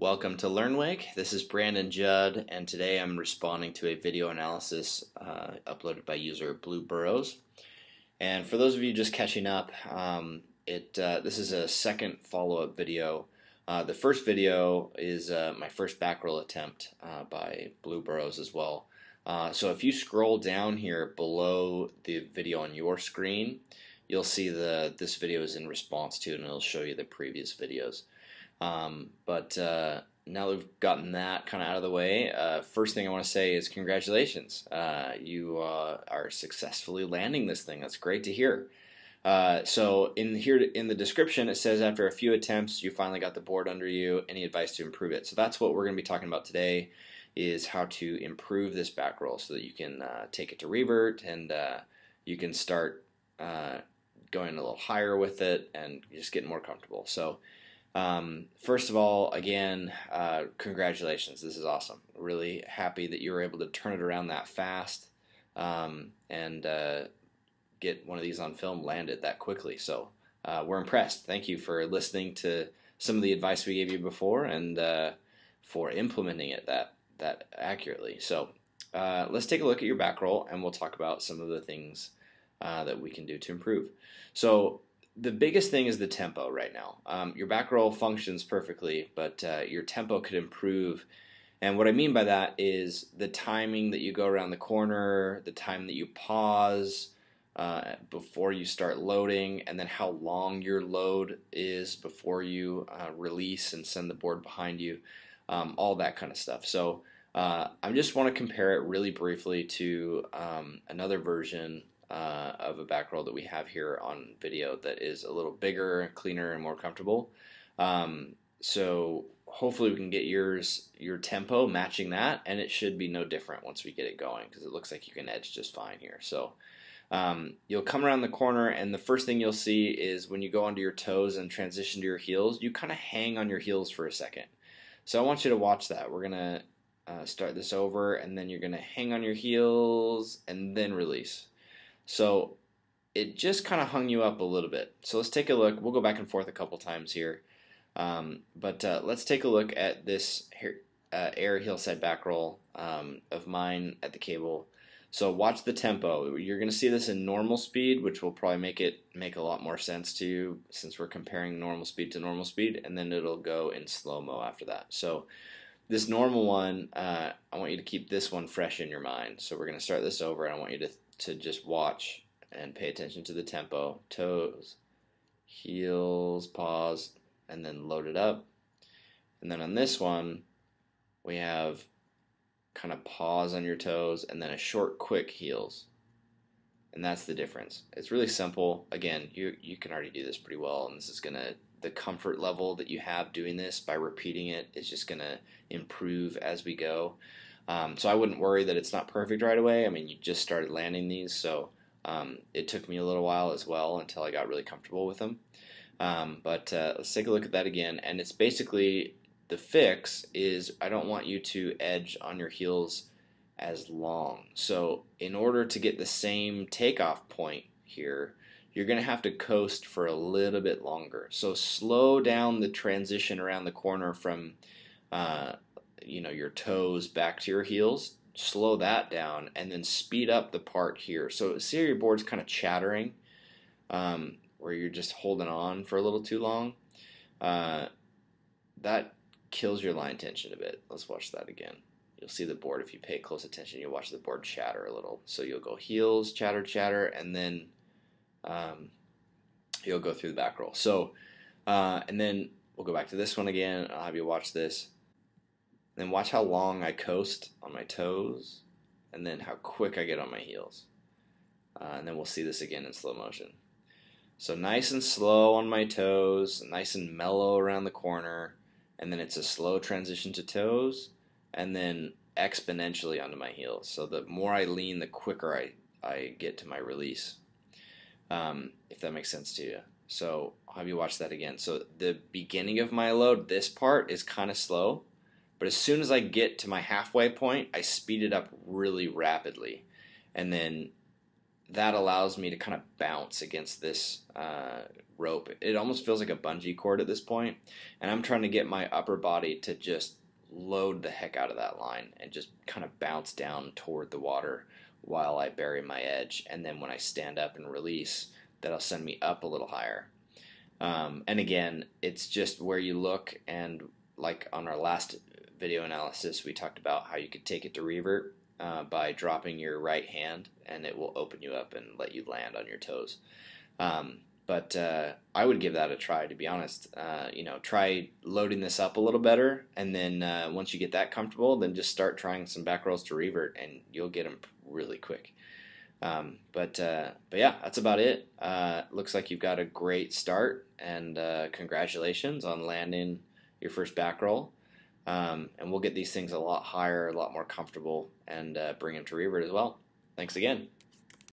Welcome to LearnWig. This is Brandon Judd, and today I'm responding to a video analysis uh, uploaded by user Blue Burrows. And for those of you just catching up, um, it uh, this is a second follow-up video. Uh, the first video is uh, my first backroll attempt uh, by Blue Burrows as well. Uh, so if you scroll down here below the video on your screen, you'll see the this video is in response to, and it'll show you the previous videos. Um, but uh, now we've gotten that kind of out of the way, uh, first thing I want to say is congratulations. Uh, you uh, are successfully landing this thing. That's great to hear. Uh, so in here in the description, it says after a few attempts, you finally got the board under you. Any advice to improve it? So that's what we're going to be talking about today is how to improve this back roll so that you can uh, take it to revert and you can start going a little higher with it and just getting more comfortable. So um, first of all, again, uh, congratulations. This is awesome. Really happy that you were able to turn it around that fast um, and uh, get one of these on film, landed that quickly. So uh, we're impressed. Thank you for listening to some of the advice we gave you before and uh, for implementing it that that accurately. So uh, let's take a look at your back roll and we'll talk about some of the things uh, that we can do to improve. So the biggest thing is the tempo right now. Um, your back roll functions perfectly, but uh, your tempo could improve. And what I mean by that is the timing that you go around the corner, the time that you pause uh, before you start loading, and then how long your load is before you uh, release and send the board behind you, um, all that kind of stuff. So uh, I just want to compare it really briefly to um, another version uh, of a back roll that we have here on video that is a little bigger, cleaner, and more comfortable. Um, so hopefully we can get yours, your tempo matching that, and it should be no different once we get it going because it looks like you can edge just fine here. So um, you'll come around the corner and the first thing you'll see is when you go onto your toes and transition to your heels, you kind of hang on your heels for a second. So I want you to watch that. We're going to uh, start this over and then you're going to hang on your heels and then release. So it just kind of hung you up a little bit. So let's take a look. We'll go back and forth a couple times here. Um, but uh, let's take a look at this uh, air heel side back roll um, of mine at the cable. So watch the tempo. You're going to see this in normal speed, which will probably make it make a lot more sense to you since we're comparing normal speed to normal speed, and then it'll go in slow-mo after that. So this normal one, uh, I want you to keep this one fresh in your mind. So we're going to start this over, and I want you to to just watch and pay attention to the tempo. Toes, heels, paws, and then load it up. And then on this one, we have kind of pause on your toes and then a short, quick heels. And that's the difference. It's really simple. Again, you, you can already do this pretty well, and this is going to, the comfort level that you have doing this by repeating it is just going to improve as we go. Um, so I wouldn't worry that it's not perfect right away. I mean, you just started landing these, so um, it took me a little while as well until I got really comfortable with them. Um, but uh, let's take a look at that again. And it's basically the fix is I don't want you to edge on your heels as long. So in order to get the same takeoff point here, you're going to have to coast for a little bit longer. So slow down the transition around the corner from uh, you know your toes back to your heels slow that down and then speed up the part here so see your board's kind of chattering um, where you're just holding on for a little too long uh, that kills your line tension a bit let's watch that again you'll see the board if you pay close attention you'll watch the board chatter a little so you'll go heels chatter chatter and then um, you'll go through the back roll so uh, and then we'll go back to this one again i'll have you watch this then watch how long I coast on my toes, and then how quick I get on my heels. Uh, and then we'll see this again in slow motion. So nice and slow on my toes, nice and mellow around the corner, and then it's a slow transition to toes, and then exponentially onto my heels. So the more I lean, the quicker I, I get to my release, um, if that makes sense to you. So have you watched that again. So the beginning of my load, this part is kind of slow, but as soon as I get to my halfway point, I speed it up really rapidly. And then that allows me to kind of bounce against this uh, rope. It almost feels like a bungee cord at this point, and I'm trying to get my upper body to just load the heck out of that line and just kind of bounce down toward the water while I bury my edge. And then when I stand up and release, that'll send me up a little higher. Um, and again, it's just where you look, and like on our last video analysis, we talked about how you could take it to revert uh, by dropping your right hand, and it will open you up and let you land on your toes. Um, but uh, I would give that a try, to be honest. Uh, you know, try loading this up a little better, and then uh, once you get that comfortable, then just start trying some back rolls to revert, and you'll get them really quick. Um, but uh, but yeah, that's about it. Uh, looks like you've got a great start, and congratulations on landing your first back roll. Um, and we'll get these things a lot higher, a lot more comfortable, and uh, bring them to Revert as well. Thanks again.